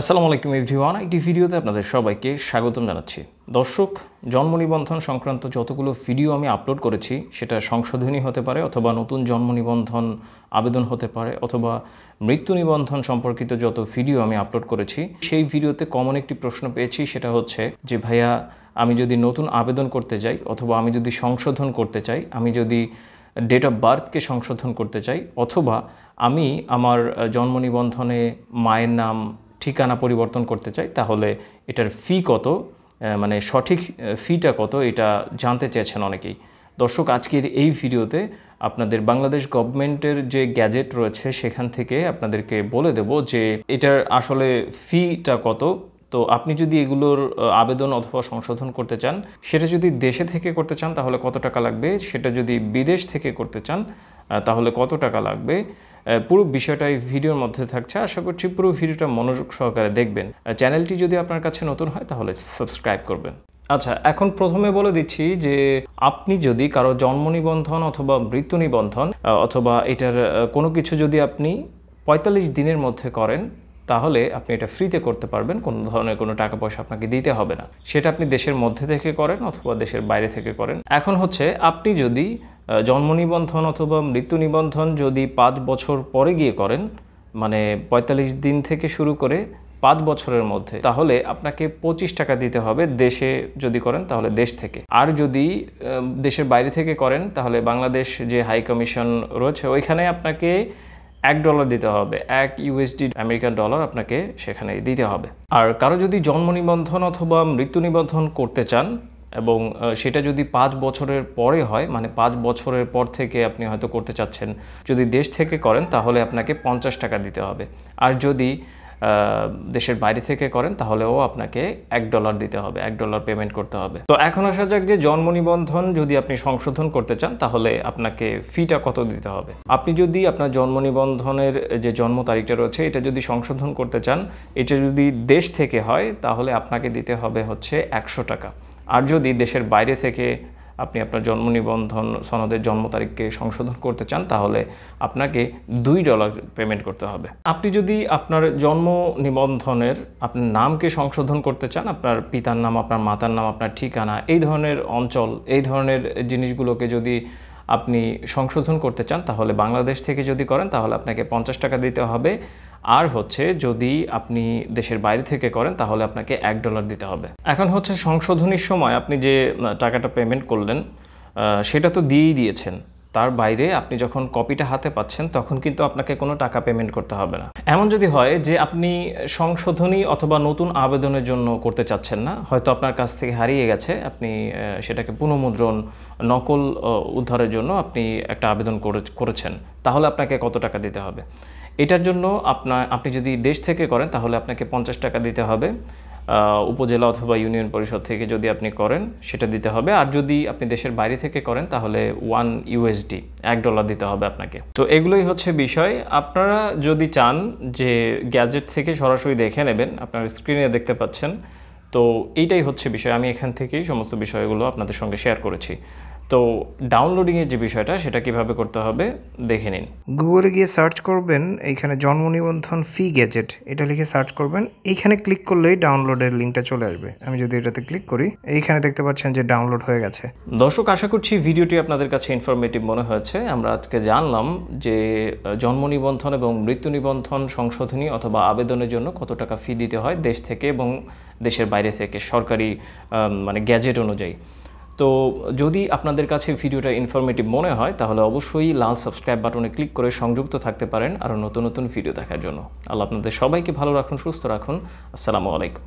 আসসালামু আলাইকুম এভরিওয়ান একটি ভিডিওতে আপনাদের সবাইকে স্বাগতম জানাচ্ছি দর্শক জন্ম নিবন্ধন সংক্রান্ত যতগুলো ভিডিও আমি আপলোড করেছি সেটা সংশোধনী হতে পারে অথবা নতুন জন্ম নিবন্ধন আবেদন হতে পারে অথবা মৃত্যু নিবন্ধন সম্পর্কিত যত ভিডিও আমি আপলোড করেছি সেই ভিডিওতে কমন একটি প্রশ্ন পেয়েছি সেটা হচ্ছে যে ভাইয়া আমি যদি নতুন আবেদন করতে চাই অথবা আমি যদি সংশোধন করতে চাই আমি যদি ডেট অফ বার্থকে সংশোধন করতে চাই অথবা আমি আমার জন্ম নিবন্ধনে মায়ের নাম ঠিকানা পরিবর্তন করতে চাই তাহলে এটার ফি কত মানে সঠিক ফিটা কত এটা জানতে চেয়েছেন অনেকেই দর্শক আজকের এই ভিডিওতে আপনাদের বাংলাদেশ গভর্নমেন্টের যে গ্যাজেট রয়েছে সেখান থেকে আপনাদেরকে বলে দেব যে এটার আসলে ফিটা কত তো আপনি যদি এগুলোর আবেদন অথবা সংশোধন করতে চান সেটা যদি দেশে থেকে করতে চান তাহলে কত টাকা লাগবে সেটা যদি বিদেশ থেকে করতে চান তাহলে কত টাকা লাগবে পুরো বিষয়টা এই ভিডিওর মধ্যে থাকছে আশা করছি পুরো ভিডিওটা মনোযোগ সহকারে দেখবেন চ্যানেলটি যদি আপনার কাছে নতুন হয় তাহলে সাবস্ক্রাইব করবেন আচ্ছা এখন প্রথমে বলে দিচ্ছি যে আপনি যদি কারো জন্ম নিবন্ধন অথবা মৃত্যু নিবন্ধন অথবা এটার কোনো কিছু যদি আপনি পঁয়তাল্লিশ দিনের মধ্যে করেন তাহলে আপনি এটা ফ্রিতে করতে পারবেন কোনো ধরনের কোনো টাকা পয়সা আপনাকে দিতে হবে না সেটা আপনি দেশের মধ্যে থেকে করেন অথবা দেশের বাইরে থেকে করেন এখন হচ্ছে আপনি যদি জন্ম নিবন্ধন অথবা মৃত্যু নিবন্ধন যদি পাঁচ বছর পরে গিয়ে করেন মানে ৪৫ দিন থেকে শুরু করে পাঁচ বছরের মধ্যে তাহলে আপনাকে পঁচিশ টাকা দিতে হবে দেশে যদি করেন তাহলে দেশ থেকে আর যদি দেশের বাইরে থেকে করেন তাহলে বাংলাদেশ যে হাই কমিশন রয়েছে ওইখানে আপনাকে এক ডলার দিতে হবে এক ইউএসডি আমেরিকান ডলার আপনাকে সেখানে দিতে হবে আর কারো যদি জন্ম নিবন্ধন অথবা মৃত্যু নিবন্ধন করতে চান এবং সেটা যদি পাঁচ বছরের পরে হয় মানে পাঁচ বছরের পর থেকে আপনি হয়তো করতে চাচ্ছেন যদি দেশ থেকে করেন তাহলে আপনাকে পঞ্চাশ টাকা দিতে হবে আর যদি দেশের বাইরে থেকে করেন তাহলেও আপনাকে এক ডলার দিতে হবে এক ডলার পেমেন্ট করতে হবে তো এখন আসা যাক যে জন্ম নিবন্ধন যদি আপনি সংশোধন করতে চান তাহলে আপনাকে ফিটা কত দিতে হবে আপনি যদি আপনার জন্ম নিবন্ধনের যে জন্ম তারিখটা রয়েছে এটা যদি সংশোধন করতে চান এটা যদি দেশ থেকে হয় তাহলে আপনাকে দিতে হবে হচ্ছে একশো টাকা আর যদি দেশের বাইরে থেকে আপনি আপনার জন্ম নিবন্ধন সনদের জন্ম তারিখকে সংশোধন করতে চান তাহলে আপনাকে দুই ডলার পেমেন্ট করতে হবে আপনি যদি আপনার জন্ম নিবন্ধনের আপনার নামকে সংশোধন করতে চান আপনার পিতার নাম আপনার মাতার নাম আপনার ঠিকানা এই ধরনের অঞ্চল এই ধরনের জিনিসগুলোকে যদি আপনি সংশোধন করতে চান তাহলে বাংলাদেশ থেকে যদি করেন তাহলে আপনাকে পঞ্চাশ টাকা দিতে হবে আর হচ্ছে যদি আপনি দেশের বাইরে থেকে করেন তাহলে আপনাকে এক ডলার দিতে হবে এখন হচ্ছে সংশোধনীর সময় আপনি যে টাকাটা পেমেন্ট করলেন সেটা তো দিয়েই দিয়েছেন তার বাইরে আপনি যখন কপিটা হাতে পাচ্ছেন তখন কিন্তু আপনাকে কোনো টাকা পেমেন্ট করতে হবে না এমন যদি হয় যে আপনি সংশোধনী অথবা নতুন আবেদনের জন্য করতে চাচ্ছেন না হয়তো আপনার কাছ থেকে হারিয়ে গেছে আপনি সেটাকে পুনঃমুদ্রণ নকল উদ্ধারের জন্য আপনি একটা আবেদন করেছেন তাহলে আপনাকে কত টাকা দিতে হবে এটার জন্য আপনার আপনি যদি দেশ থেকে করেন তাহলে আপনাকে পঞ্চাশ টাকা দিতে হবে উপজেলা অথবা ইউনিয়ন পরিষদ থেকে যদি আপনি করেন সেটা দিতে হবে আর যদি আপনি দেশের বাইরে থেকে করেন তাহলে ওয়ান ইউএসডি এক ডলার দিতে হবে আপনাকে তো এগুলোই হচ্ছে বিষয় আপনারা যদি চান যে গ্যাজেট থেকে সরাসরি দেখে নেবেন আপনার স্ক্রিনে দেখতে পাচ্ছেন তো এইটাই হচ্ছে বিষয় আমি এখান থেকেই সমস্ত বিষয়গুলো আপনাদের সঙ্গে শেয়ার করেছি তো ডাউনলোডিংয়ের যে বিষয়টা সেটা কিভাবে করতে হবে দেখে নিন গুগলে গিয়ে সার্চ করবেন এইখানে জন্ম নিবন্ধন ফি গ্যাজেট এটা লিখে সার্চ করবেন এইখানে ক্লিক করলেই ডাউনলোডের লিঙ্কটা চলে আসবে আমি যদি এটাতে ক্লিক করি এইখানে দেখতে পাচ্ছেন যে ডাউনলোড হয়ে গেছে দর্শক আশা করছি ভিডিওটি আপনাদের কাছে ইনফরমেটিভ মনে হয়েছে আমরা আজকে জানলাম যে জন্ম নিবন্ধন এবং মৃত্যু নিবন্ধন সংশোধনী অথবা আবেদনের জন্য কত টাকা ফি দিতে হয় দেশ থেকে এবং দেশের বাইরে থেকে সরকারি মানে গ্যাজেট অনুযায়ী তো যদি আপনাদের কাছে ভিডিওটা ইনফরমেটিভ মনে হয় তাহলে অবশ্যই লাল সাবস্ক্রাইব বাটনে ক্লিক করে সংযুক্ত থাকতে পারেন আরও নতুন নতুন ভিডিও দেখার জন্য আল্লাহ আপনাদের সবাইকে ভালো রাখুন সুস্থ রাখুন আসসালামু আলাইকুম